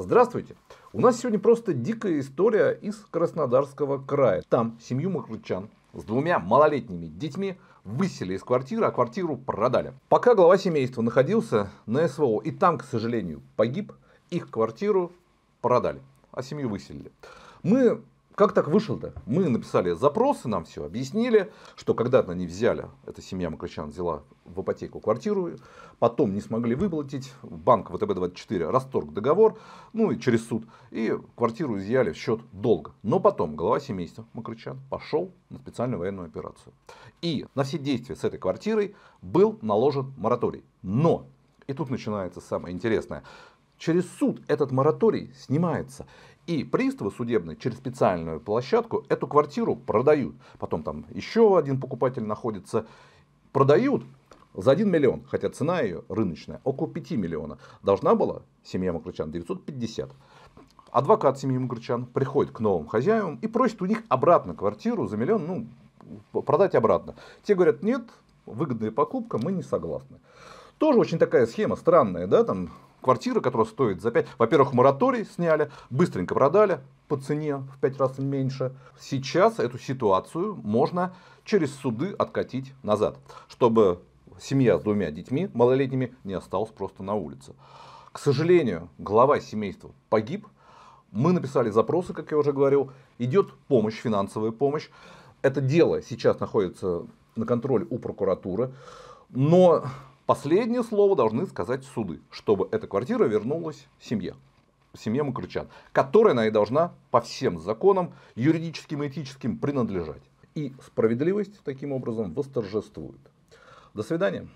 Здравствуйте! У нас сегодня просто дикая история из Краснодарского края. Там семью махрычан с двумя малолетними детьми выселили из квартиры, а квартиру продали. Пока глава семейства находился на СВО и там, к сожалению, погиб, их квартиру продали, а семью выселили. Мы как так вышел-то? Мы написали запросы, нам все объяснили, что когда-то они взяли, эта семья Макричан взяла в ипотеку квартиру, потом не смогли выплатить, банк ВТБ-24 расторг договор, ну и через суд, и квартиру изъяли в счет долга. Но потом глава семейства Макричан пошел на специальную военную операцию. И на все действия с этой квартирой был наложен мораторий. Но, и тут начинается самое интересное, Через суд этот мораторий снимается. И приставы судебные через специальную площадку эту квартиру продают. Потом там еще один покупатель находится. Продают за 1 миллион, хотя цена ее рыночная около 5 миллионов Должна была семья Макрычан 950. Адвокат семьи Макрычан приходит к новым хозяевам и просит у них обратно квартиру за миллион, ну, продать обратно. Те говорят, нет, выгодная покупка, мы не согласны. Тоже очень такая схема странная, да, там квартира, которая стоит за 5. Во-первых, мораторий сняли, быстренько продали по цене в 5 раз меньше. Сейчас эту ситуацию можно через суды откатить назад, чтобы семья с двумя детьми малолетними не осталась просто на улице. К сожалению, глава семейства погиб. Мы написали запросы, как я уже говорил. Идет помощь, финансовая помощь. Это дело сейчас находится на контроле у прокуратуры. Но Последнее слово должны сказать суды, чтобы эта квартира вернулась семье, семье Макрычан, которая она и должна по всем законам, юридическим и этическим, принадлежать. И справедливость таким образом восторжествует. До свидания.